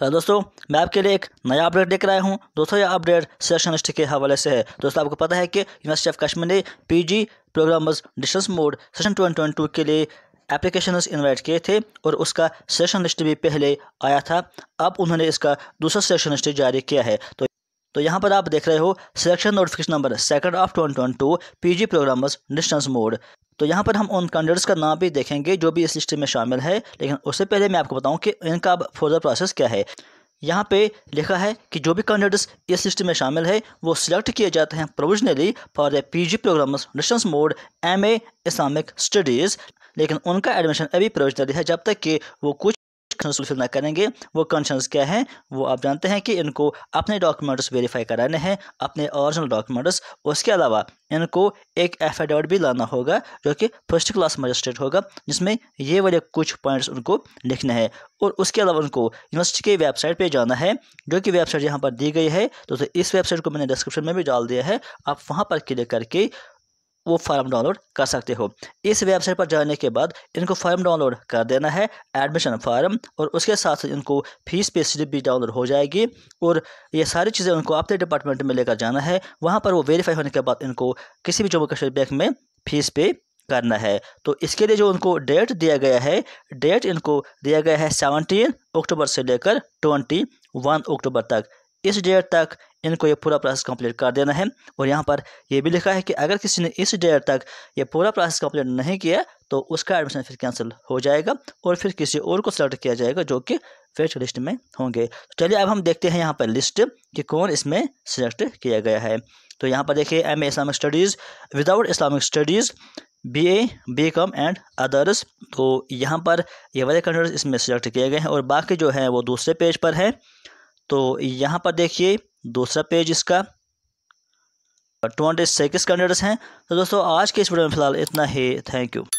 hello दोस्तों मैं आपके लिए एक नया अपडेट देख रहा हूं दोस्तों यह अपडेट सिलेक्शन लिस्ट के हवाले से है दोस्तों आपको पता है कि यूनिवर्सिटी ऑफ कश्मीर ने PG programmers distance mode session 2022 के लिए एप्लीकेशन इनवाइट किए थे और उसका सेशन लिस्ट भी पहले आया था अब उन्होंने इसका दूसरा सेशन लिस्ट जारी किया है तो तो यहाँ पर आप देख रहे हो selection notification number second of twenty twenty two P programmers distance mode तो यहाँ पर हम उन कैंडिडेट्स का नाम भी देखेंगे जो भी इस लिस्ट में शामिल है लेकिन उससे पहले मैं आपको बताऊँ कि इनका फर्दर प्रोसेस क्या है यहाँ पे लिखा है कि जो भी कैंडिडेट्स इस लिस्ट में शामिल है वो सिलेक्ट किए जाते हैं provisionally for a PG programmers distance mode MA Islamic studies लेकिन उनका एडमिशन अभी प्रोविजनली है जब तक कि वो कुछ फुलफिल ना करेंगे वो कंशंस क्या है वो आप जानते हैं कि इनको अपने डॉक्यूमेंट्स वेरीफाई कराने हैं अपने ओरिजिनल डॉक्यूमेंट्स उसके अलावा इनको एक एफिडेविट भी लाना होगा जो कि फर्स्ट क्लास मजिस्ट्रेट होगा जिसमें ये वाले कुछ पॉइंट्स उनको लिखने हैं और उसके अलावा उनको यूनिवर्सिटी की वेबसाइट पर जाना है जो कि वेबसाइट यहाँ पर दी गई है तो, तो इस वेबसाइट को मैंने डिस्क्रिप्शन में भी डाल दिया है आप वहाँ पर क्लिक करके वो फॉर्म डाउनलोड कर सकते हो इस वेबसाइट पर जाने के बाद इनको फॉर्म डाउनलोड कर देना है एडमिशन फॉर्म और उसके साथ साथ इनको फीस पे स्लिप भी डाउनलोड हो जाएगी और ये सारी चीज़ें उनको अपने डिपार्टमेंट में लेकर जाना है वहाँ पर वो वेरीफाई होने के बाद इनको किसी भी जम्मू कश्मीर बैंक में फीस पे करना है तो इसके लिए जो उनको डेट दिया गया है डेट इनको दिया गया है सेवनटीन अक्टूबर से लेकर ट्वेंटी वन अक्टूबर तक इस डेट तक इनको ये पूरा प्रोसेस कंप्लीट कर देना है और यहाँ पर ये भी लिखा है कि अगर किसी ने इस डेट तक ये पूरा प्रोसेस कंप्लीट नहीं किया तो उसका एडमिशन फिर कैंसिल हो जाएगा और फिर किसी और को सेलेक्ट किया जाएगा जो कि वेट लिस्ट में होंगे तो चलिए अब हम देखते हैं यहाँ पर लिस्ट कि कौन इसमें सेलेक्ट किया गया है तो यहाँ पर देखिए M A Islamic studies without Islamic studies B A B com and others तो यहाँ पर ये वाले कंडर्स इसमें सेलेक्ट किए गए हैं और बाकी जो है वो दूसरे पेज पर हैं तो यहाँ पर देखिए दूसरा पेज इसका ट्वेंटी सेकेंड कैंडिडेट्स हैं तो दोस्तों आज के इस वीडियो में फिलहाल इतना ही थैंक यू